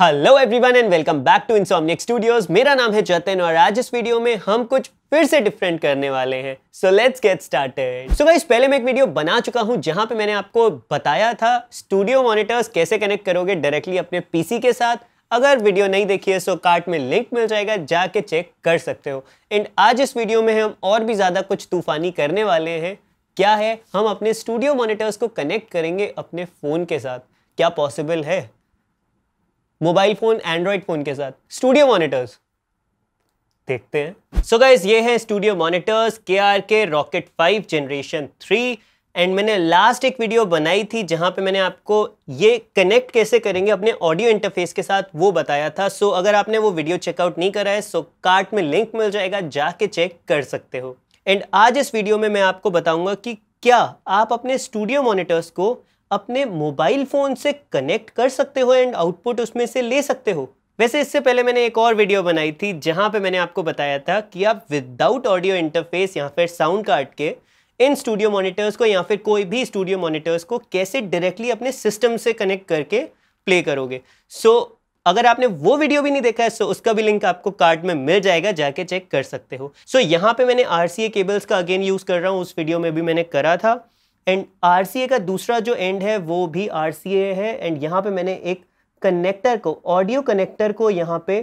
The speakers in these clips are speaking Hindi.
Hello everyone and welcome back to Insomniac Studios मेरा नाम है जतन और आज इस वीडियो में हम कुछ फिर से डिफरेंट करने वाले हैं so let's get started so guys पहले मैं एक वीडियो बना चुका हूं जहां पे मैंने आपको बताया था स्टूडियो मॉनिटर्स कैसे कनेक्ट करोगे डायरेक्टली अपने पीसी के साथ अगर वीडियो नहीं देखी है सो कार्ट में लिंक मिल जाएगा जाके चेक कर सकते हो एंड आज इस वीडियो में हम और भी ज़्यादा कुछ तूफानी करने वाले हैं क्या है हम अपने स्टूडियो मॉनिटर्स को कनेक्ट करेंगे अपने फ़ोन के साथ क्या पॉसिबल है मोबाइल फोन एंड्रॉइड फोन के साथ स्टूडियो मॉनिटर्स देखते हैं सो so गाइज ये है studio monitors K R K Rokit five generation three and मैंने लास्ट एक वीडियो बनाई थी जहां पे मैंने आपको ये कनेक्ट कैसे करेंगे अपने ऑडियो इंटरफेस के साथ वो बताया था सो so, अगर आपने वो वीडियो चेकआउट नहीं करा है सो so, कार्ट में लिंक मिल जाएगा जाके चेक कर सकते हो एंड आज इस वीडियो में मैं आपको बताऊंगा कि क्या आप अपने स्टूडियो मॉनिटर्स को अपने मोबाइल फ़ोन से कनेक्ट कर सकते हो एंड आउटपुट उसमें से ले सकते हो वैसे इससे पहले मैंने एक और वीडियो बनाई थी जहां पे मैंने आपको बताया था कि आप विदाउट ऑडियो इंटरफेस या फिर साउंड कार्ड के इन स्टूडियो मॉनिटर्स को या फिर कोई भी स्टूडियो मॉनिटर्स को कैसे डायरेक्टली अपने सिस्टम से कनेक्ट करके प्ले करोगे सो so, अगर आपने वो वीडियो भी नहीं देखा है सो so उसका भी लिंक आपको कार्ड में मिल जाएगा जाके चेक कर सकते हो सो so, यहाँ पे मैंने आर केबल्स का अगेन यूज़ कर रहा हूँ उस वीडियो में भी मैंने करा था एंड आर का दूसरा जो एंड है वो भी आर है एंड यहाँ पे मैंने एक कनेक्टर को ऑडियो कनेक्टर को यहाँ पे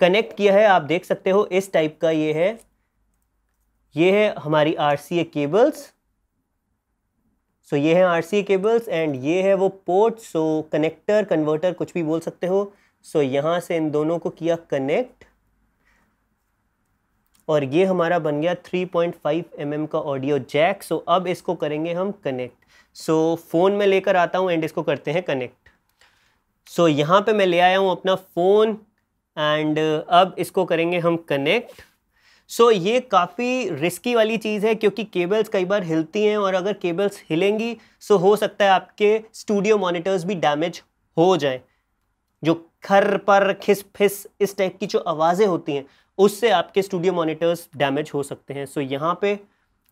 कनेक्ट किया है आप देख सकते हो इस टाइप का ये है ये है हमारी आर केबल्स सो ये है आर केबल्स एंड ये है वो पोर्ट सो कनेक्टर कन्वर्टर कुछ भी बोल सकते हो सो so, यहाँ से इन दोनों को किया कनेक्ट और ये हमारा बन गया 3.5 पॉइंट mm का ऑडियो जैक सो अब इसको करेंगे हम कनेक्ट सो फ़ोन में लेकर आता हूँ एंड इसको करते हैं कनेक्ट सो यहाँ पे मैं ले आया हूँ अपना फ़ोन एंड uh, अब इसको करेंगे हम कनेक्ट सो so, ये काफ़ी रिस्की वाली चीज़ है क्योंकि केबल्स कई बार हिलती हैं और अगर केबल्स हिलेंगी सो हो सकता है आपके स्टूडियो मॉनिटर्स भी डैमेज हो जाएं जो खर पर खिस फिस इस टाइप की जो आवाज़ें होती हैं उससे आपके स्टूडियो मॉनिटर्स डैमेज हो सकते हैं सो so, यहाँ पे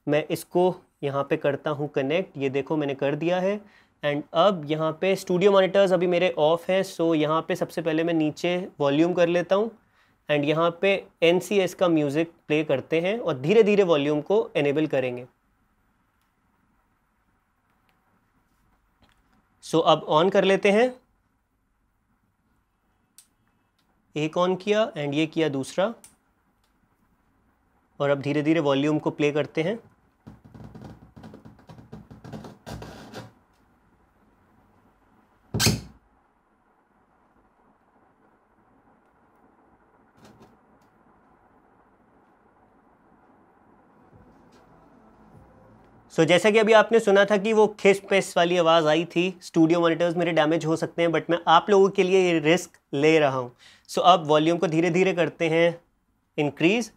मैं इसको यहाँ पे करता हूँ कनेक्ट ये देखो मैंने कर दिया है एंड अब यहाँ पे स्टूडियो मॉनिटर्स अभी मेरे ऑफ हैं सो so यहाँ पे सबसे पहले मैं नीचे वॉल्यूम कर लेता हूँ एंड यहाँ पे एन का म्यूज़िक प्ले करते हैं और धीरे धीरे वॉल्यूम को एनेबल करेंगे सो so, अब ऑन कर लेते हैं एक ऑन किया एंड ये किया दूसरा और अब धीरे धीरे वॉल्यूम को प्ले करते हैं सो so, जैसा कि अभी आपने सुना था कि वो खिस पेस वाली आवाज़ आई थी स्टूडियो मॉनिटर्स मेरे डैमेज हो सकते हैं बट मैं आप लोगों के लिए ये रिस्क ले रहा हूँ सो so, अब वॉल्यूम को धीरे धीरे करते हैं increase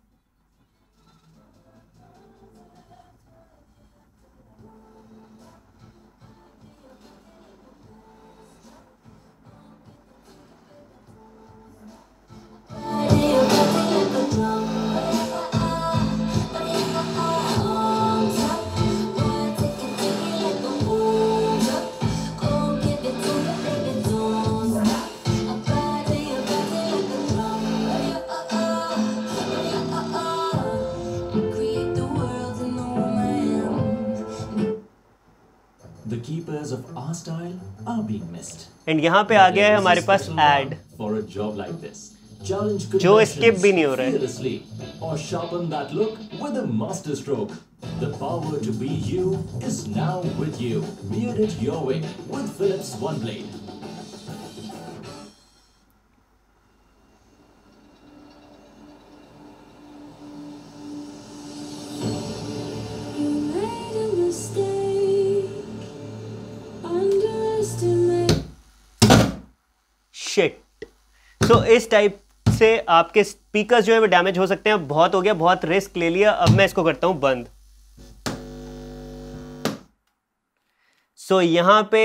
of our style are being missed. And यहाँ पे आ गया है हमारे पास ad. For a job like this. Challenge good जो skip भी नहीं हो रहा है. Or sharpen that look with a master stroke. The power to be you is now with you. Beard it your way with Philips OneBlade. Shit so so, इस टाइप से आपके स्पीकर्स जो है वो डैमेज हो सकते हैं बहुत हो गया बहुत रिस्क ले लिया अब मैं इसको करता हूं बंद सो so, यहां पे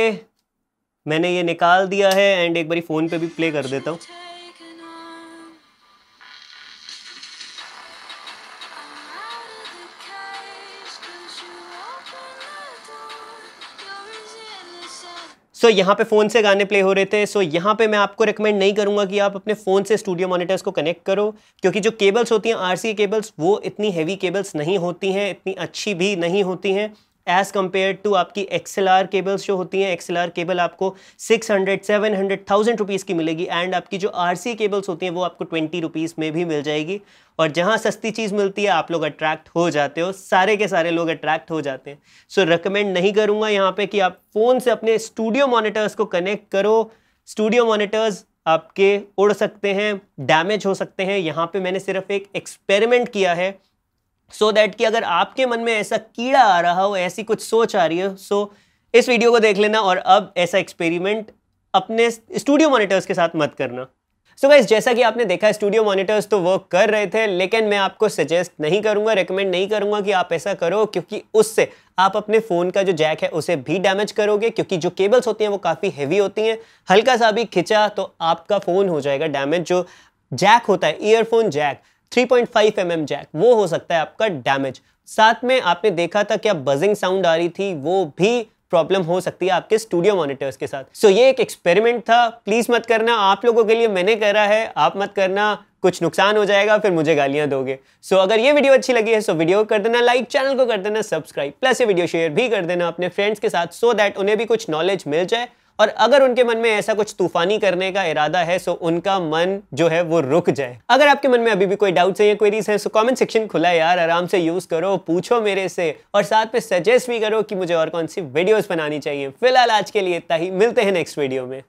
मैंने ये निकाल दिया है एंड एक बारी फ़ोन पे भी प्ले कर देता हूं सो so, यहाँ पे फ़ोन से गाने प्ले हो रहे थे सो so, यहाँ पे मैं आपको रिकमेंड नहीं करूँगा कि आप अपने फ़ोन से स्टूडियो मॉनिटर्स को कनेक्ट करो क्योंकि जो केबल्स होती हैं आरसी केबल्स वो इतनी हैवी केबल्स नहीं होती हैं इतनी अच्छी भी नहीं होती हैं एज़ कम्पेयर टू आपकी एक्सएल आर केबल्स जो होती हैं एक्सएल आर केबल आपको six hundred seven hundred thousand rupees की मिलेगी एंड आपकी जो आर सी केबल्स होती हैं वो आपको ट्वेंटी रुपीज़ में भी मिल जाएगी और जहाँ सस्ती चीज़ मिलती है आप लोग अट्रैक्ट हो जाते हो सारे के सारे लोग अट्रैक्ट हो जाते हैं सो so, रिकमेंड नहीं करूँगा यहाँ पर कि आप फ़ोन से अपने स्टूडियो मोनिटर्स को कनेक्ट करो स्टूडियो मोनिटर्स आपके उड़ सकते हैं डैमेज हो सकते हैं यहाँ पे मैंने सिर्फ एक एक्सपेरिमेंट किया है सो so दैट कि अगर आपके मन में ऐसा कीड़ा आ रहा हो ऐसी कुछ सोच आ रही हो सो so इस वीडियो को देख लेना और अब ऐसा एक्सपेरिमेंट अपने स्टूडियो मॉनिटर्स के साथ मत करना सो so गाइज जैसा कि आपने देखा स्टूडियो मॉनिटर्स तो वर्क कर रहे थे लेकिन मैं आपको सजेस्ट नहीं करूंगा रेकमेंड नहीं करूंगा कि आप ऐसा करो क्योंकि उससे आप अपने फ़ोन का जो जैक है उसे भी डैमेज करोगे क्योंकि जो केबल्स होती हैं वो काफ़ी हैवी होती हैं हल्का सा भी खिंचा तो आपका फ़ोन हो जाएगा डैमेज जो जैक होता है ईयरफोन जैक 3.5 mm जैक वो हो सकता है आपका डैमेज साथ में आपने देखा था क्या बजिंग साउंड आ रही थी वो भी प्रॉब्लम हो सकती है आपके स्टूडियो मॉनिटर्स के साथ सो so, ये एक एक्सपेरिमेंट था प्लीज़ मत करना आप लोगों के लिए मैंने करा है आप मत करना कुछ नुकसान हो जाएगा फिर मुझे गालियां दोगे सो so, अगर ये वीडियो अच्छी लगी है सो so वीडियो कर देना लाइक चैनल को कर देना सब्सक्राइब प्लस ये वीडियो शेयर भी कर देना अपने फ्रेंड्स के साथ सो so दैट उन्हें भी कुछ नॉलेज मिल जाए और अगर उनके मन में ऐसा कुछ तूफानी करने का इरादा है सो उनका मन जो है वो रुक जाए अगर आपके मन में अभी भी कोई डाउट्स है या क्वेरीज हैं सो कमेंट सेक्शन खुला है यार आराम से यूज करो पूछो मेरे से और साथ में सजेस्ट भी करो कि मुझे और कौन सी वीडियोज बनानी चाहिए फिलहाल आज के लिए इतना ही मिलते हैं नेक्स्ट वीडियो में